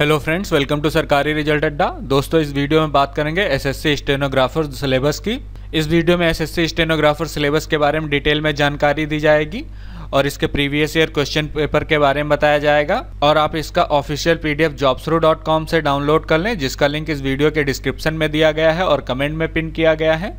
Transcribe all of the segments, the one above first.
hello friends welcome to सरकारी result अड्डा दोस्तों इस वीडियो में बात करेंगे एसएससी स्टेनोग्राफर सिलेबस की इस वीडियो में एसएससी स्टेनोग्राफर सिलेबस के बारे में डिटेल में जानकारी दी जाएगी और इसके प्रीवियस ईयर क्वेश्चन पेपर के बारे में बताया जाएगा और आप इसका ऑफिशियल पीडीएफ जॉब्सरू डॉट कॉम से डाउनलोड कर लें जिसका लिंक इस वीडियो के डिस्क्रिप्शन में दिया गया है और कमेंट में पिन किया गया है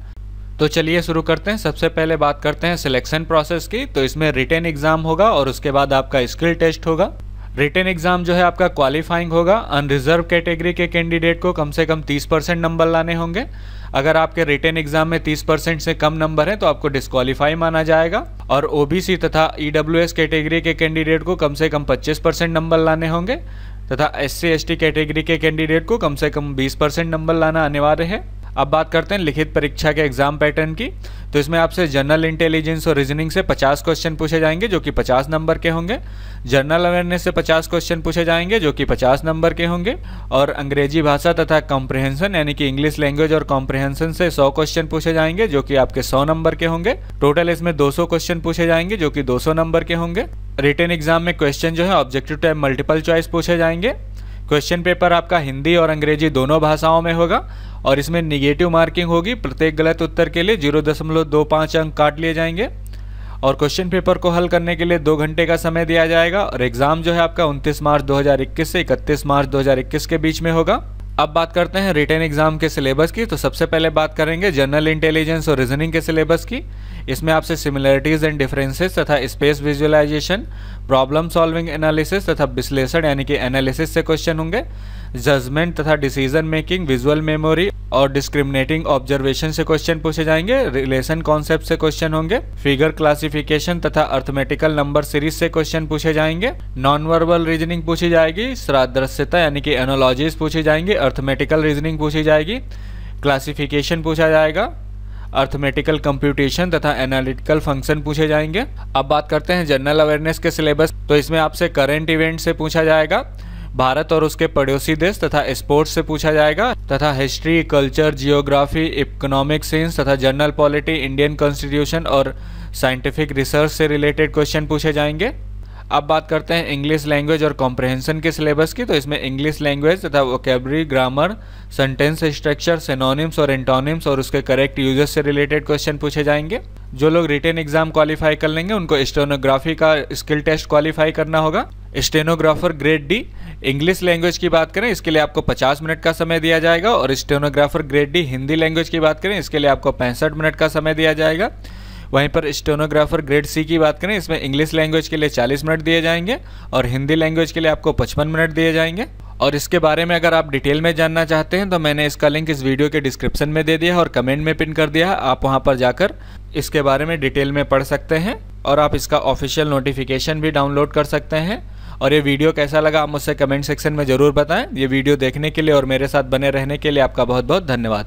तो चलिए शुरू करते हैं सबसे पहले बात करते हैं सिलेक्शन प्रोसेस की तो इसमें रिटर्न एग्जाम होगा और उसके बाद आपका स्किल टेस्ट होगा रिटर्न एग्जाम जो है आपका क्वालिफाइंग होगा अनरिजर्व कैटेगरी के कैंडिडेट को कम से कम 30 परसेंट नंबर लाने होंगे अगर आपके रिटर्न एग्जाम में 30 परसेंट से कम नंबर है तो आपको डिस्कालीफाई माना जाएगा और ओबीसी तथा ईडब्ल्यूएस e कैटेगरी के कैंडिडेट को कम से कम 25 परसेंट नंबर लाने होंगे तथा एस सी कैटेगरी के कैंडिडेट को कम से कम बीस परसेंट नंबर लाना अनिवार्य है अब बात करते हैं लिखित परीक्षा के एग्जाम पैटर्न की तो इसमें आपसे जनरल इंटेलिजेंस और रीजनिंग से 50 क्वेश्चन पूछे जाएंगे जो कि 50 नंबर के होंगे जनरल अवेयरनेस से 50 क्वेश्चन पूछे जाएंगे जो कि 50 नंबर के होंगे और अंग्रेजी भाषा तथा कॉम्प्रिहेंसन यानी कि इंग्लिश लैंग्वेज और कॉम्प्रिहेंसन से 100 क्वेश्चन पूछे जाएंगे जो कि आपके 100 नंबर के होंगे टोटल इसमें 200 क्वेश्चन पूछे जाएंगे जो कि 200 नंबर के होंगे रिटर्न एग्जाम में क्वेश्चन जो है ऑब्जेक्टिव टाइप मल्टीपल चॉइस पूछे जाएंगे क्वेश्चन पेपर आपका हिंदी और अंग्रेजी दोनों भाषाओं में होगा और इसमें निगेटिव मार्किंग होगी प्रत्येक गलत उत्तर के लिए जीरो दशमलव दो पाँच अंक काट लिए जाएंगे और क्वेश्चन पेपर को हल करने के लिए दो घंटे का समय दिया जाएगा और एग्ज़ाम जो है आपका 29 मार्च 2021 से 31 मार्च 2021 के बीच में होगा अब बात करते हैं रिटर्न एग्जाम के सिलेबस की तो सबसे पहले बात करेंगे जनरल इंटेलिजेंस और रीजनिंग के सिलेबस की इसमें आपसे सिमिलरिटीज एंड डिफरेंसेस तथा space visualisation problem solving analysis तथा विश्लेषण यानी कि एनालिसिस से क्वेश्चन होंगे जजमेंट तथा डिसीजन मेकिंग विजुअल मेमोरी और डिस्क्रिमिनेटिंग ऑब्जर्वेशन से क्वेश्चन पूछे जाएंगे रिलेशन कॉन्सेप्ट से क्वेश्चन होंगे फिगर क्लासिफिकेशन तथा अर्थमेटिकल नंबर सीरीज से क्वेश्चन पूछे जाएंगे नॉन वर्बल रीजनिंग पूछी जाएगी श्राद्रश्यता यानी कि एनोलॉजीज पूछी जाएंगी अर्थमेटिकल रीजनिंग पूछी जाएगी क्लासिफिकेशन पूछा जाएगा अर्थमेटिकल कंप्यूटेशन तथा एनालिटिकल फंक्शन पूछे जाएंगे अब बात करते हैं जनरल अवेयरनेस के सिलेबस तो इसमें आपसे करेंट इवेंट से पूछा जाएगा भारत और उसके पड़ोसी देश तथा स्पोर्ट्स से पूछा जाएगा तथा history culture geography economic science तथा जनरल पॉलिटी इंडियन कॉन्स्टिट्यूशन और साइंटिफिक रिसर्च से रिलेटेड क्वेश्चन पूछे जाएंगे अब बात करते हैं इंग्लिश लैंग्वेज और कॉम्प्रहेंसन के सिलेबस की तो इसमें इंग्लिश लैंग्वेज तथा vocabulary grammar sentence structure synonyms और एंटोनिम्स और उसके करेक्ट यूजेस से रिलेटेड क्वेश्चन पूछे जाएंगे जो लोग रिटेन एग्जाम क्वालिफाई कर लेंगे उनको स्टेनोग्राफी का स्किल टेस्ट क्वालिफाई करना होगा stenographer grade D English language की बात करें इसके लिए आपको 50 मिनट का समय दिया जाएगा और stenographer grade D Hindi language की बात करें इसके लिए आपको पैंसठ मिनट का समय दिया जाएगा वहीं पर स्टेनोग्राफर ग्रेड सी की बात करें इसमें इंग्लिश लैंग्वेज के लिए 40 मिनट दिए जाएंगे और हिंदी लैंग्वेज के लिए आपको 55 मिनट दिए जाएंगे और इसके बारे में अगर आप डिटेल में जानना चाहते हैं तो मैंने इसका लिंक इस वीडियो के डिस्क्रिप्शन में दे दिया है और कमेंट में पिन कर दिया है आप वहाँ पर जाकर इसके बारे में डिटेल में पढ़ सकते हैं और आप इसका ऑफिशियल नोटिफिकेशन भी डाउनलोड कर सकते हैं और ये वीडियो कैसा लगा आप मुझसे कमेंट सेक्शन में ज़रूर बताएं ये वीडियो देखने के लिए और मेरे साथ बने रहने के लिए आपका बहुत बहुत धन्यवाद